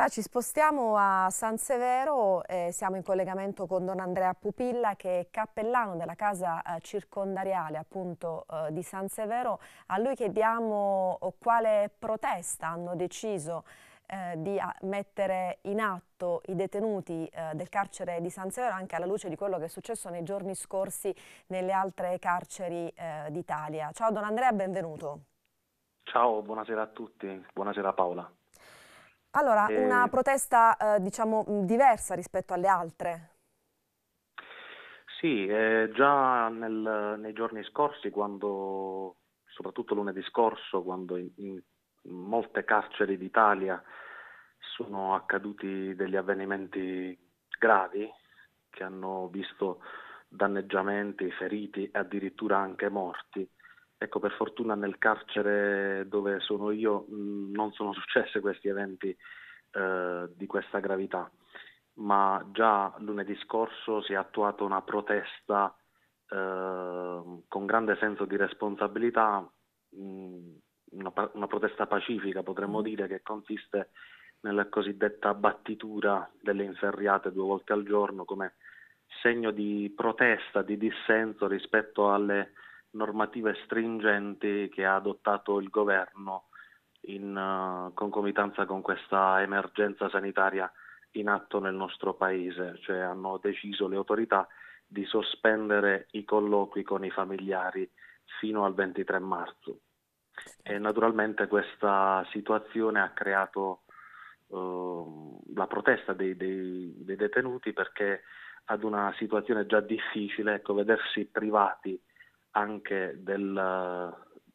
ora ci spostiamo a San Severo, eh, siamo in collegamento con Don Andrea Pupilla che è cappellano della casa eh, circondariale appunto eh, di San Severo. A lui chiediamo eh, quale protesta hanno deciso eh, di ah, mettere in atto i detenuti eh, del carcere di San Severo anche alla luce di quello che è successo nei giorni scorsi nelle altre carceri d'Italia. Ciao Don Andrea, benvenuto. Ciao, buonasera a tutti, buonasera Paola. Allora, eh, una protesta eh, diciamo diversa rispetto alle altre? Sì, eh, già nel, nei giorni scorsi, quando, soprattutto lunedì scorso, quando in, in molte carceri d'Italia sono accaduti degli avvenimenti gravi che hanno visto danneggiamenti, feriti e addirittura anche morti. Ecco, per fortuna nel carcere dove sono io mh, mm, non sono successi questi eventi eh, di questa gravità, ma già lunedì scorso si è attuata una protesta eh, con grande senso di responsabilità, mh, mm, una, una, protesta pacifica potremmo mm. dire, che consiste nella cosiddetta battitura delle inferriate due volte al giorno come segno di protesta, di dissenso rispetto alle normative stringenti che ha adottato il governo in eh, concomitanza con questa emergenza sanitaria in atto nel nostro paese, cioè hanno deciso le autorità di sospendere i colloqui con i familiari fino al 23 marzo. E naturalmente questa situazione ha creato uh, la protesta dei, dei, dei, detenuti perché ad una situazione già difficile, ecco, vedersi privati anche del,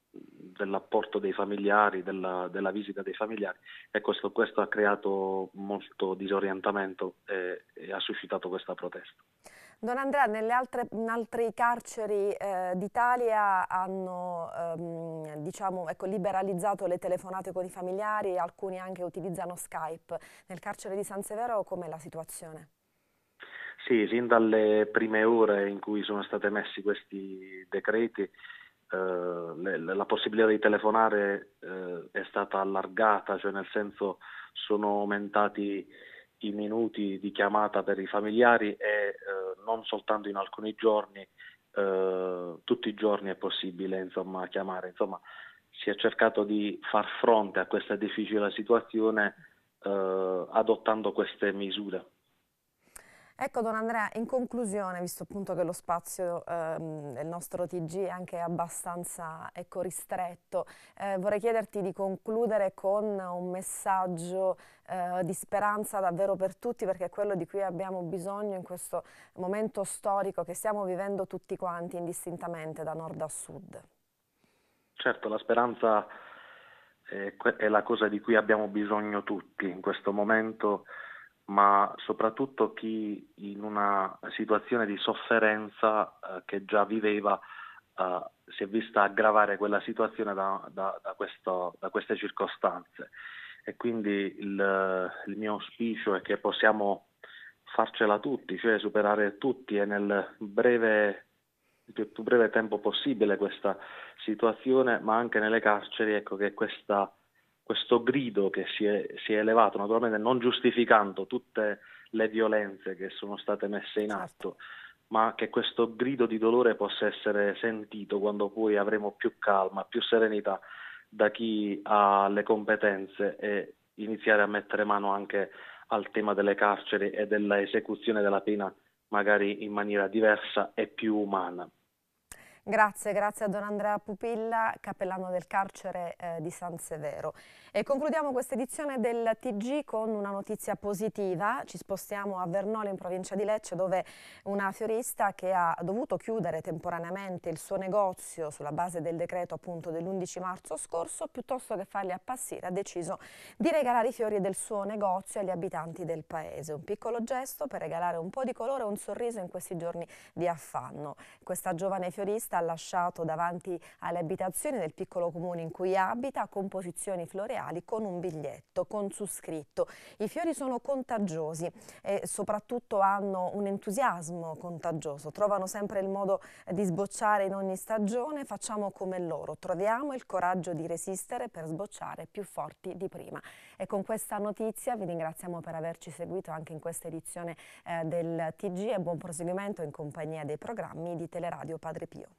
dell'apporto dei familiari, della, della, visita dei familiari e ecco, questo, questo ha creato molto disorientamento e, e, ha suscitato questa protesta. Don Andrea, nelle altre, in altri carceri eh, d'Italia hanno ehm, diciamo, ecco, liberalizzato le telefonate con i familiari, alcuni anche utilizzano Skype. Nel carcere di San Severo com'è la situazione? Sì, sin dalle prime ore in cui sono stati emessi questi decreti, eh, la possibilità di telefonare eh, è stata allargata, cioè nel senso sono aumentati i minuti di chiamata per i familiari e eh, non soltanto in alcuni giorni, eh, tutti i giorni è possibile insomma, chiamare. Insomma, si è cercato di far fronte a questa difficile situazione eh, adottando queste misure. Ecco Don Andrea, in conclusione, visto appunto che lo spazio ehm, del nostro TG è anche abbastanza ecco, ristretto, eh, vorrei chiederti di concludere con un messaggio eh, di speranza davvero per tutti, perché è quello di cui abbiamo bisogno in questo momento storico che stiamo vivendo tutti quanti indistintamente da nord a sud. Certo, la speranza è, eh, è la cosa di cui abbiamo bisogno tutti in questo momento ma soprattutto chi in una situazione di sofferenza eh, che già viveva eh, si è vista aggravare quella situazione da, da, da, questo, da queste circostanze. E quindi il, il, mio auspicio è che possiamo farcela tutti, cioè superare tutti e nel breve, più, più breve tempo possibile questa situazione, ma anche nelle carceri, ecco che questa questo grido che si è, si è, elevato, naturalmente non giustificando tutte le violenze che sono state messe in certo. atto, ma che questo grido di dolore possa essere sentito quando poi avremo più calma, più serenità da chi ha le competenze e iniziare a mettere mano anche al tema delle carceri e dell'esecuzione della pena magari in maniera diversa e più umana. Grazie, grazie a Don Andrea Pupilla, cappellano del carcere eh, di San Severo. E concludiamo questa edizione del TG con una notizia positiva. Ci spostiamo a Vernola in provincia di Lecce dove una fiorista che ha dovuto chiudere temporaneamente il suo negozio sulla base del decreto appunto dell'11 marzo scorso, piuttosto che farli appassire, ha deciso di regalare i fiori del suo negozio agli abitanti del paese. Un piccolo gesto per regalare un po' di colore e un sorriso in questi giorni di affanno. Questa giovane fiorista ha lasciato davanti alle abitazioni del piccolo comune in cui abita composizioni floreali con un biglietto, con su scritto. I fiori sono contagiosi e soprattutto hanno un entusiasmo contagioso, trovano sempre il modo di sbocciare in ogni stagione, facciamo come loro, troviamo il coraggio di resistere per sbocciare più forti di prima. E con questa notizia vi ringraziamo per averci seguito anche in questa edizione eh, del TG e buon proseguimento in compagnia dei programmi di Teleradio Padre Pio.